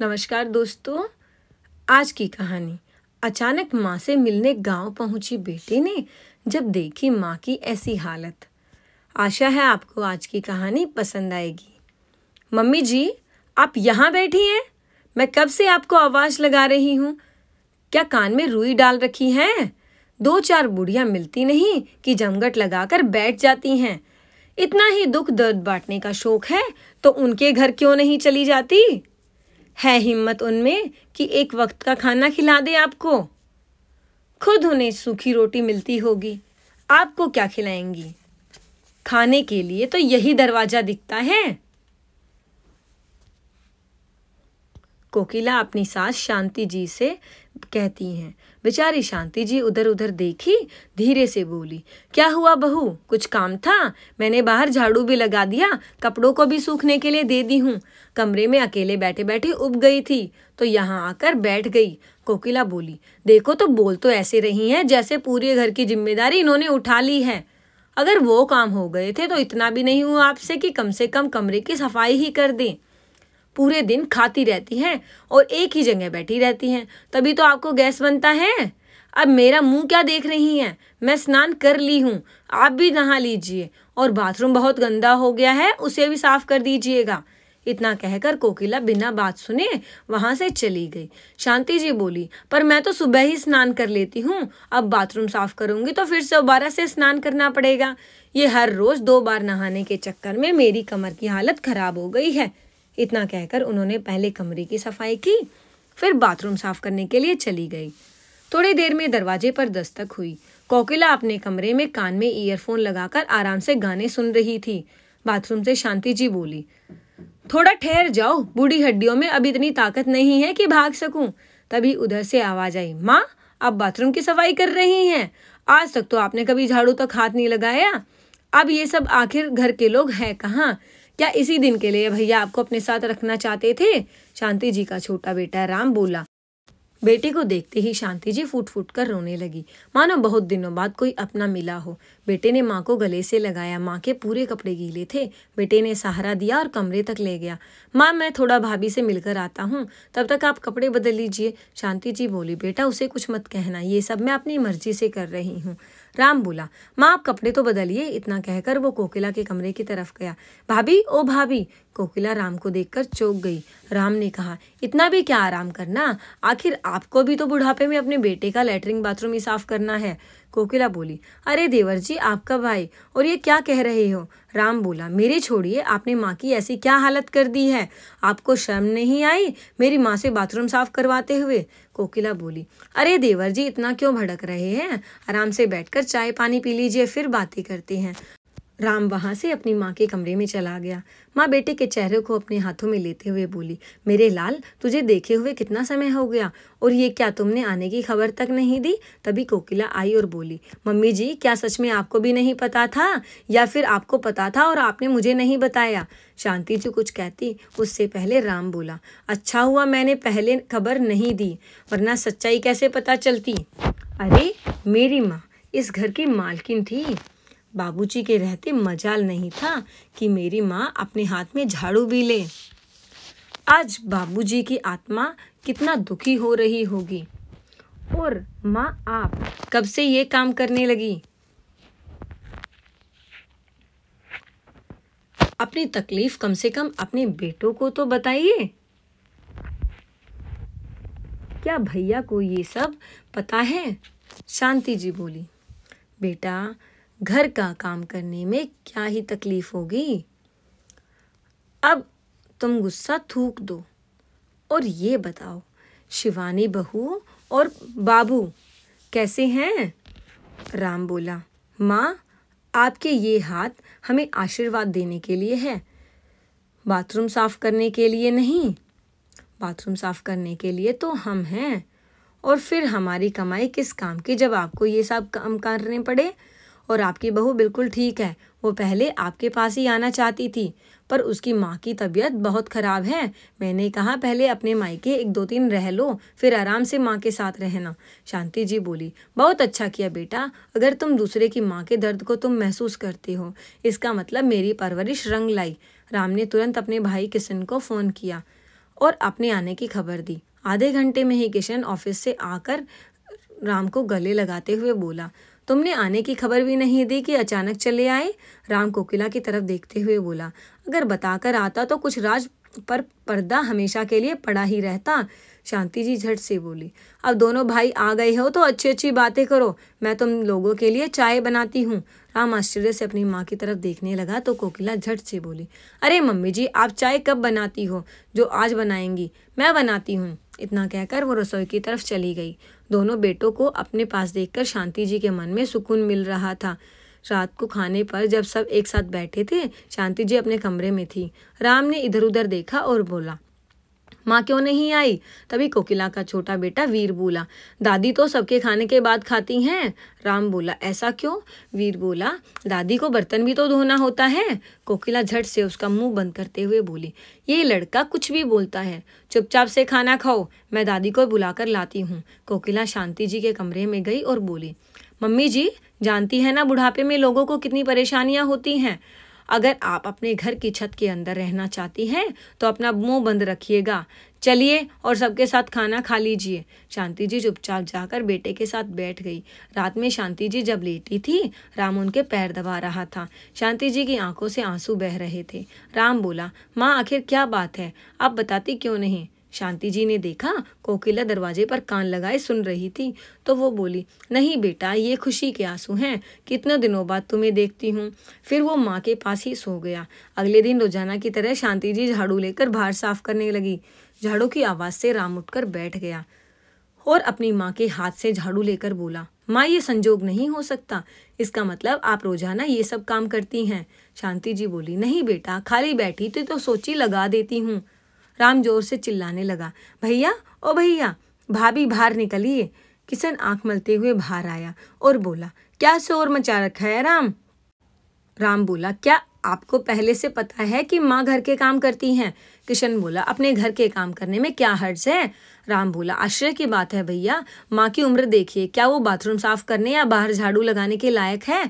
नमस्कार दोस्तों आज की कहानी अचानक माँ से मिलने गांव पहुंची बेटी ने जब देखी माँ की ऐसी हालत आशा है आपको आज की कहानी पसंद आएगी मम्मी जी आप यहाँ बैठी हैं मैं कब से आपको आवाज़ लगा रही हूँ क्या कान में रुई डाल रखी है दो चार बूढ़ियाँ मिलती नहीं कि जमघट लगाकर बैठ जाती हैं इतना ही दुख दर्द बांटने का शौक है तो उनके घर क्यों नहीं चली जाती है हिम्मत उनमें कि एक वक्त का खाना खिला दे आपको खुद उन्हें सूखी रोटी मिलती होगी आपको क्या खिलाएंगी खाने के लिए तो यही दरवाजा दिखता है कोकिला अपनी सास शांति जी से कहती हैं बेचारी शांति जी उधर उधर देखी धीरे से बोली क्या हुआ बहू कुछ काम था मैंने बाहर झाड़ू भी लगा दिया कपड़ों को भी सूखने के लिए दे दी हूँ कमरे में अकेले बैठे बैठे उब गई थी तो यहाँ आकर बैठ गई कोकिला बोली देखो तो बोल तो ऐसे रही हैं जैसे पूरे घर की जिम्मेदारी इन्होंने उठा ली है अगर वो काम हो गए थे तो इतना भी नहीं हुआ आपसे कि कम से कम कमरे की सफाई ही कर दें पूरे दिन खाती रहती हैं और एक ही जगह बैठी रहती हैं तभी तो आपको गैस बनता है अब मेरा मुंह क्या देख रही हैं मैं स्नान कर ली हूँ आप भी नहा लीजिए और बाथरूम बहुत गंदा हो गया है उसे भी साफ कर दीजिएगा इतना कहकर कोकिला बिना बात सुने वहां से चली गई शांति जी बोली पर मैं तो सुबह ही स्नान कर लेती हूँ अब बाथरूम साफ करूंगी तो फिर से दोबारा से स्नान करना पड़ेगा ये हर रोज दो बार नहाने के चक्कर में मेरी कमर की हालत खराब हो गई है इतना कहकर उन्होंने पहले कमरे की सफाई की फिर बाथरूम साफ करने के लिए चली गई थोड़ी देर में दरवाजे पर दस्तक हुई कोकिला अपने कमरे में कान में ईयरफोन लगाकर आराम से गाने सुन रही थी बाथरूम से शांति जी बोली थोड़ा ठहर जाओ बूढ़ी हड्डियों में अब इतनी ताकत नहीं है कि भाग सकूं तभी उधर से आवाज आई माँ आप बाथरूम की सफाई कर रही हैं आज तक तो आपने कभी झाड़ू तक हाथ नहीं लगाया अब ये सब आखिर घर के लोग हैं कहाँ क्या इसी दिन के लिए भैया आपको अपने साथ रखना चाहते थे शांति जी का छोटा बेटा राम बोला बेटे को देखते ही शांति जी फूट फूट कर रोने लगी मानो बहुत दिनों बाद कोई अपना मिला हो बेटे ने माँ को गले से लगाया माँ के पूरे कपड़े गीले थे बेटे ने सहारा दिया और कमरे तक ले गया माँ मैं थोड़ा भाभी से मिलकर आता हूँ तब तक आप कपड़े बदल लीजिए शांति जी बोली बेटा उसे कुछ मत कहना ये सब मैं अपनी मर्जी से कर रही हूँ राम बोला माँ आप कपड़े तो बदलिए इतना कहकर वो कोकिला के कमरे की तरफ गया भाभी ओ भाभी कोकिला राम को देखकर चौंक गई राम ने कहा इतना भी क्या आराम करना आखिर आपको भी तो बुढ़ापे में अपने बेटे का लेटरिन बाथरूम ही साफ करना है कोकिला बोली अरे देवर जी आपका भाई और ये क्या कह रहे हो राम बोला मेरे छोड़िए आपने माँ की ऐसी क्या हालत कर दी है आपको शर्म नहीं आई मेरी माँ से बाथरूम साफ करवाते हुए कोकिला बोली अरे देवर जी इतना क्यों भड़क रहे हैं आराम से बैठकर चाय पानी पी लीजिए फिर बातें करते हैं राम वहाँ से अपनी माँ के कमरे में चला गया माँ बेटे के चेहरे को अपने हाथों में लेते हुए बोली मेरे लाल तुझे देखे हुए कितना समय हो गया और ये क्या तुमने आने की खबर तक नहीं दी तभी कोकिला आई और बोली मम्मी जी क्या सच में आपको भी नहीं पता था या फिर आपको पता था और आपने मुझे नहीं बताया शांति जो कुछ कहती उससे पहले राम बोला अच्छा हुआ मैंने पहले खबर नहीं दी वरना सच्चाई कैसे पता चलती अरे मेरी माँ इस घर की मालकिन थी बाबूजी के रहते मजाल नहीं था कि मेरी माँ अपने हाथ में झाड़ू भी ले आज बाबूजी की आत्मा कितना दुखी हो रही होगी और माँ आप कब से ये काम करने लगी अपनी तकलीफ कम से कम अपने बेटों को तो बताइए क्या भैया को ये सब पता है शांति जी बोली बेटा घर का काम करने में क्या ही तकलीफ़ होगी अब तुम गुस्सा थूक दो और ये बताओ शिवानी बहू और बाबू कैसे हैं राम बोला माँ आपके ये हाथ हमें आशीर्वाद देने के लिए है बाथरूम साफ करने के लिए नहीं बाथरूम साफ करने के लिए तो हम हैं और फिर हमारी कमाई किस काम की जब आपको ये सब काम करने पड़े और आपकी बहू बिल्कुल ठीक है वो पहले आपके पास ही आना चाहती थी पर उसकी माँ की तबीयत बहुत ख़राब है मैंने कहा पहले अपने मायके एक दो तीन रह लो फिर आराम से माँ के साथ रहना शांति जी बोली बहुत अच्छा किया बेटा अगर तुम दूसरे की माँ के दर्द को तुम महसूस करते हो इसका मतलब मेरी परवरिश रंग लाई राम ने तुरंत अपने भाई किशन को फ़ोन किया और अपने आने की खबर दी आधे घंटे में ही किशन ऑफिस से आकर राम को गले लगाते हुए बोला तुमने आने की खबर भी नहीं दी कि अचानक चले आए राम कोकिला की तरफ देखते हुए बोला अगर बताकर आता तो कुछ राज पर पर्दा हमेशा के लिए पड़ा ही रहता शांति जी झट से बोली अब दोनों भाई आ गए हो तो अच्छी अच्छी बातें करो मैं तुम लोगों के लिए चाय बनाती हूँ राम आश्चर्य से अपनी माँ की तरफ देखने लगा तो कोकिला झट से बोली अरे मम्मी जी आप चाय कब बनाती हो जो आज बनाएंगी मैं बनाती हूँ इतना कहकर वो रसोई की तरफ चली गई दोनों बेटों को अपने पास देखकर शांति जी के मन में सुकून मिल रहा था रात को खाने पर जब सब एक साथ बैठे थे शांति जी अपने कमरे में थी राम ने इधर उधर देखा और बोला माँ क्यों नहीं आई तभी कोकिला का छोटा बेटा वीर बोला दादी तो सबके खाने के बाद खाती हैं राम बोला ऐसा क्यों वीर बोला दादी को बर्तन भी तो धोना होता है कोकिला झट से उसका मुंह बंद करते हुए बोली ये लड़का कुछ भी बोलता है चुपचाप से खाना खाओ मैं दादी को बुलाकर लाती हूँ कोकिला शांति जी के कमरे में गई और बोली मम्मी जी जानती है ना बुढ़ापे में लोगों को कितनी परेशानियाँ होती हैं अगर आप अपने घर की छत के अंदर रहना चाहती हैं तो अपना मुंह बंद रखिएगा चलिए और सबके साथ खाना खा लीजिए शांति जी चुपचाप जाकर बेटे के साथ बैठ गई रात में शांति जी जब लेटी थी राम उनके पैर दबा रहा था शांति जी की आंखों से आंसू बह रहे थे राम बोला माँ आखिर क्या बात है आप बताती क्यों नहीं शांति जी ने देखा कोकिला दरवाजे पर कान लगाए सुन रही थी तो वो बोली नहीं बेटा ये खुशी के आंसू हैं कितने दिनों बाद तुम्हें देखती हूँ फिर वो माँ के पास ही सो गया अगले दिन रोजाना की तरह शांति जी झाड़ू लेकर बाहर साफ करने लगी झाड़ू की आवाज़ से राम उठकर बैठ गया और अपनी माँ के हाथ से झाड़ू लेकर बोला माँ ये संजोग नहीं हो सकता इसका मतलब आप रोजाना ये सब काम करती हैं शांति जी बोली नहीं बेटा खाली बैठी थी तो सोची लगा देती हूँ राम जोर से चिल्लाने लगा भैया ओ भैया भाभी बाहर निकलिए किशन आंख मलते हुए बाहर आया और बोला क्या शोर मचा रखा है राम राम बोला क्या आपको पहले से पता है कि माँ घर के काम करती हैं किशन बोला अपने घर के काम करने में क्या हर्ज है राम बोला आश्चर्य की बात है भैया माँ की उम्र देखिए क्या वो बाथरूम साफ करने या बाहर झाड़ू लगाने के लायक है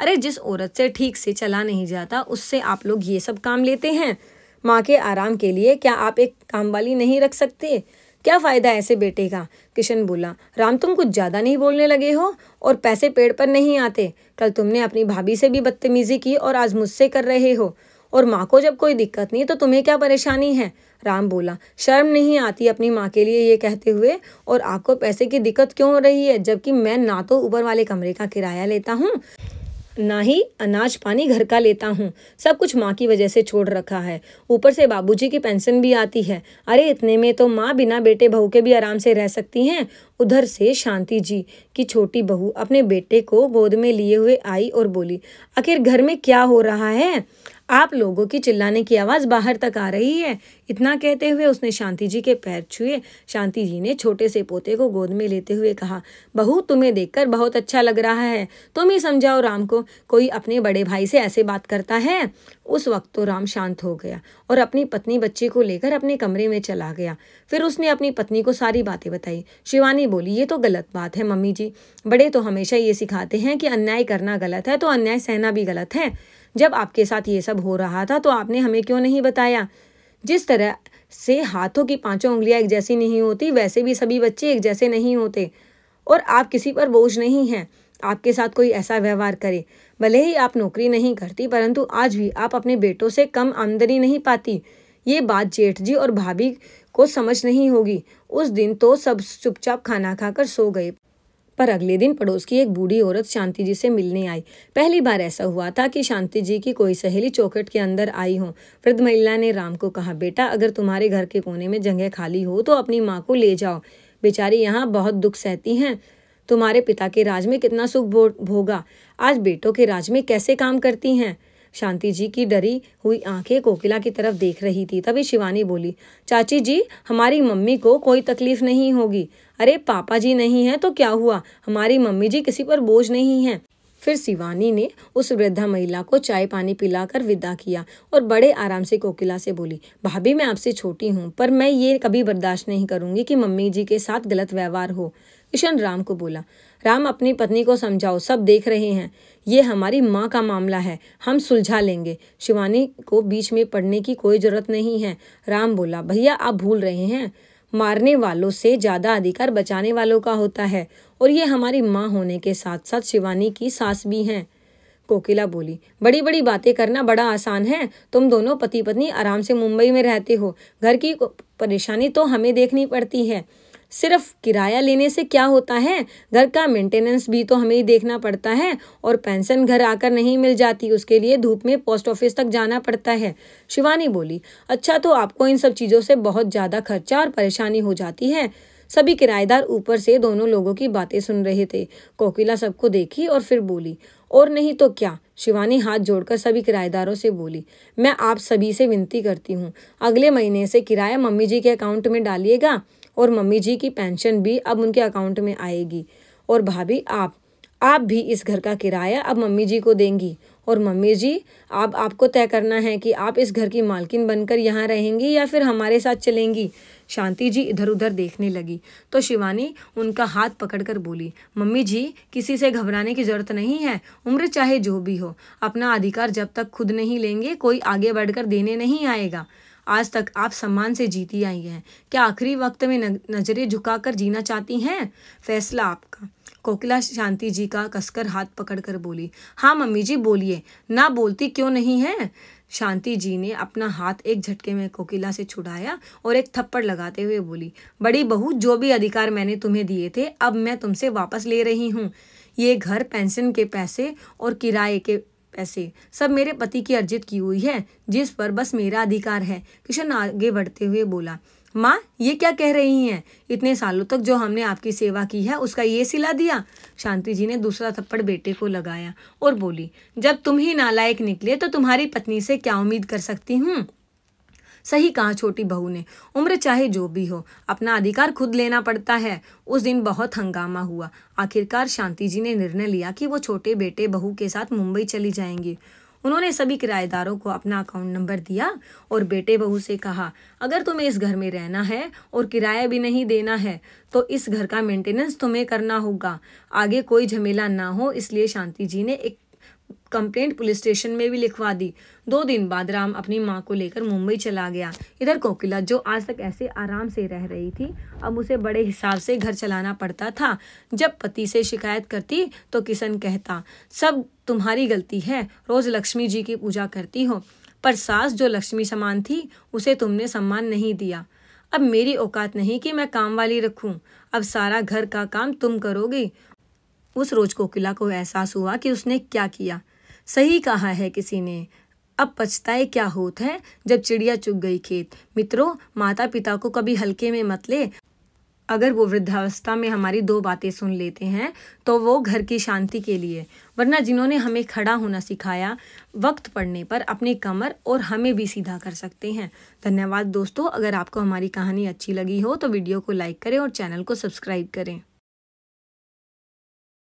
अरे जिस औरत से ठीक से चला नहीं जाता उससे आप लोग ये सब काम लेते हैं माँ के आराम के लिए क्या आप एक काम वाली नहीं रख सकते क्या फ़ायदा ऐसे बेटे का किशन बोला राम तुम कुछ ज़्यादा नहीं बोलने लगे हो और पैसे पेड़ पर नहीं आते कल तुमने अपनी भाभी से भी बदतमीज़ी की और आज मुझसे कर रहे हो और माँ को जब कोई दिक्कत नहीं तो तुम्हें क्या परेशानी है राम बोला शर्म नहीं आती अपनी माँ के लिए ये कहते हुए और आपको पैसे की दिक्कत क्यों हो रही है जबकि मैं ना तो ऊपर वाले कमरे का किराया लेता हूँ ना ही अनाज पानी घर का लेता हूँ सब कुछ माँ की वजह से छोड़ रखा है ऊपर से बाबूजी की पेंशन भी आती है अरे इतने में तो माँ बिना बेटे बहू के भी आराम से रह सकती हैं उधर से शांति जी की छोटी बहू अपने बेटे को गोद में लिए हुए आई और बोली आखिर घर में क्या हो रहा है आप लोगों की चिल्लाने की आवाज़ बाहर तक आ रही है इतना कहते हुए उसने शांति जी के पैर छुए शांति जी ने छोटे से पोते को गोद में लेते हुए कहा बहू तुम्हें देखकर बहुत अच्छा लग रहा है तुम ही समझाओ राम को कोई अपने बड़े भाई से ऐसे बात करता है उस वक्त तो राम शांत हो गया और अपनी पत्नी बच्चे को लेकर अपने कमरे में चला गया फिर उसने अपनी पत्नी को सारी बातें बताई शिवानी बोली ये तो गलत बात है मम्मी जी बड़े तो हमेशा ये सिखाते हैं कि अन्याय करना गलत है तो अन्याय सहना भी गलत है जब आपके साथ ये सब हो रहा था तो आपने हमें क्यों नहीं बताया जिस तरह से हाथों की पांचों उंगलियां एक जैसी नहीं होती वैसे भी सभी बच्चे एक जैसे नहीं होते और आप किसी पर बोझ नहीं हैं आपके साथ कोई ऐसा व्यवहार करे भले ही आप नौकरी नहीं करती परंतु आज भी आप अपने बेटों से कम आमदनी नहीं पाती ये बात जेठ जी और भाभी को समझ नहीं होगी उस दिन तो सब चुपचाप खाना खाकर सो गए पर अगले दिन पड़ोस की एक बूढ़ी औरत शांति जी से मिलने आई पहली बार ऐसा हुआ था कि शांति जी की कोई सहेली चौकट के अंदर आई हो वृद्ध महिला ने राम को कहा बेटा अगर तुम्हारे घर के कोने में जगह खाली हो तो अपनी माँ को ले जाओ बेचारी यहाँ बहुत दुख सहती हैं तुम्हारे पिता के राज में कितना सुख भोगा आज बेटों के राज में कैसे काम करती हैं शांति जी की डरी हुई आंखें कोकिला की तरफ देख रही थी तभी शिवानी बोली चाची जी हमारी मम्मी को कोई तकलीफ नहीं होगी अरे पापा जी नहीं है तो क्या हुआ हमारी मम्मी जी किसी पर बोझ नहीं है फिर शिवानी ने उस वृद्धा महिला को चाय पानी पिलाकर विदा किया और बड़े आराम से कोकिला से बोली भाभी मैं आपसे छोटी हूँ पर मैं ये कभी बर्दाश्त नहीं करूँगी कि मम्मी जी के साथ गलत व्यवहार हो किशन राम को बोला राम अपनी पत्नी को समझाओ सब देख रहे हैं ये हमारी माँ का मामला है हम सुलझा लेंगे शिवानी को बीच में पड़ने की कोई ज़रूरत नहीं है राम बोला भैया आप भूल रहे हैं मारने वालों से ज़्यादा अधिकार बचाने वालों का होता है और ये हमारी माँ होने के साथ साथ शिवानी की सास भी हैं कोकिला बोली बड़ी बड़ी बातें करना बड़ा आसान है तुम दोनों पति पत्नी आराम से मुंबई में रहते हो घर की परेशानी तो हमें देखनी पड़ती है सिर्फ किराया लेने से क्या होता है घर का मेंटेनेंस भी तो हमें ही देखना पड़ता है और पेंशन घर आकर नहीं मिल जाती उसके लिए धूप में पोस्ट ऑफिस तक जाना पड़ता है शिवानी बोली अच्छा तो आपको इन सब चीज़ों से बहुत ज़्यादा खर्चा और परेशानी हो जाती है सभी किराएदार ऊपर से दोनों लोगों की बातें सुन रहे थे कोकिला सबको देखी और फिर बोली और नहीं तो क्या शिवानी हाथ जोड़कर सभी किराएदारों से बोली मैं आप सभी से विनती करती हूँ अगले महीने से किराया मम्मी जी के अकाउंट में डालिएगा और मम्मी जी की पेंशन भी अब उनके अकाउंट में आएगी और भाभी आप आप भी इस घर का किराया अब मम्मी जी को देंगी और मम्मी जी आप आपको तय करना है कि आप इस घर की मालकिन बनकर यहाँ रहेंगी या फिर हमारे साथ चलेंगी शांति जी इधर उधर देखने लगी तो शिवानी उनका हाथ पकड़कर बोली मम्मी जी किसी से घबराने की जरूरत नहीं है उम्र चाहे जो भी हो अपना अधिकार जब तक खुद नहीं लेंगे कोई आगे बढ़कर देने नहीं आएगा आज तक आप सम्मान से जीती आई हैं क्या आखिरी वक्त में नज़रें झुकाकर जीना चाहती हैं फैसला आपका कोकिला शांति जी का कसकर हाथ पकड़कर बोली हाँ मम्मी जी बोलिए ना बोलती क्यों नहीं है शांति जी ने अपना हाथ एक झटके में कोकिला से छुड़ाया और एक थप्पड़ लगाते हुए बोली बड़ी बहू जो भी अधिकार मैंने तुम्हें दिए थे अब मैं तुमसे वापस ले रही हूँ ये घर पेंशन के पैसे और किराए के पैसे सब मेरे पति की अर्जित की हुई है जिस पर बस मेरा अधिकार है किशन आगे बढ़ते हुए बोला माँ ये क्या कह रही हैं इतने सालों तक जो हमने आपकी सेवा की है उसका ये सिला दिया शांति जी ने दूसरा थप्पड़ बेटे को लगाया और बोली जब तुम ही नालायक निकले तो तुम्हारी पत्नी से क्या उम्मीद कर सकती हूँ सही कहा छोटी बहू ने उम्र चाहे जो भी हो अपना अधिकार खुद लेना पड़ता है उस दिन बहुत हंगामा हुआ आखिरकार शांति जी ने निर्णय लिया कि वो छोटे बेटे बहू के साथ मुंबई चली जाएंगी उन्होंने सभी किराएदारों को अपना अकाउंट नंबर दिया और बेटे बहू से कहा अगर तुम्हें इस घर में रहना है और किराया भी नहीं देना है तो इस घर का मेंटेनेंस तुम्हें करना होगा आगे कोई झमेला ना हो इसलिए शांति जी ने एक कंप्लेंट पुलिस स्टेशन में भी लिखवा दी दो दिन बाद राम अपनी माँ को लेकर मुंबई चला गया इधर कोकिला जो आज तक ऐसे आराम से रह रही थी अब उसे बड़े हिसाब से घर चलाना पड़ता था जब पति से शिकायत करती तो किशन कहता सब तुम्हारी गलती है रोज लक्ष्मी जी की पूजा करती हो पर सास जो लक्ष्मी समान थी उसे तुमने सम्मान नहीं दिया अब मेरी औकात नहीं कि मैं काम वाली रखूं अब सारा घर का काम तुम करोगी उस रोज कोकिला को एहसास हुआ कि उसने क्या किया सही कहा है किसी ने अब पछताए क्या होत है जब चिड़िया चुग गई खेत मित्रों माता पिता को कभी हल्के में मत ले अगर वो वृद्धावस्था में हमारी दो बातें सुन लेते हैं तो वो घर की शांति के लिए वरना जिन्होंने हमें खड़ा होना सिखाया वक्त पड़ने पर अपनी कमर और हमें भी सीधा कर सकते हैं धन्यवाद दोस्तों अगर आपको हमारी कहानी अच्छी लगी हो तो वीडियो को लाइक करें और चैनल को सब्सक्राइब करें